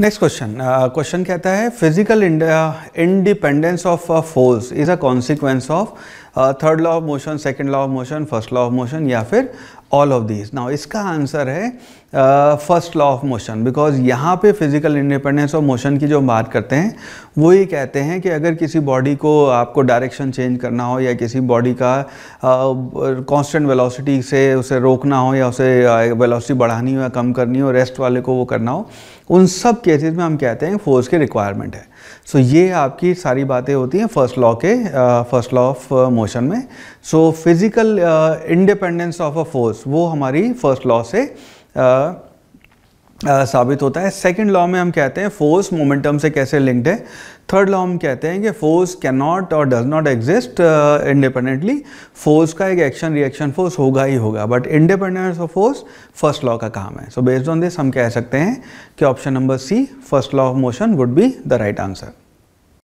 next question question कहता है physical independence of force is a consequence of third law of motion second law of motion first law of motion या फिर all of these now इसका answer है first law of motion because यहाँ पे physical independence of motion की जो हम बात करते हैं वो ये कहते हैं कि अगर किसी बॉडी को आपको डायरेक्शन चेंज करना हो या किसी बॉडी का कांस्टेंट uh, वेलोसिटी से उसे रोकना हो या उसे वेलोसिटी uh, बढ़ानी हो या कम करनी हो रेस्ट वाले को वो करना हो उन सब केसेस में हम कहते हैं फोर्स के रिक्वायरमेंट है सो so, ये आपकी सारी बातें होती हैं फर्स्ट लॉ के first law of motion motion में so physical independence of a force वो हमारी फर्स्ट लॉ से uh, Uh, साबित होता है सेकंड लॉ में हम कहते हैं फोर्स मोमेंटम से कैसे लिंक्ड है थर्ड लॉ हम कहते हैं कि फोर्स कैन नॉट और does not exist independently force का एक एक्शन रिएक्शन फोर्स होगा ही होगा but independence of force first law का काम है सो बेस्ड ऑन दिस हम कह सकते हैं कि option number C first law of motion would be the right answer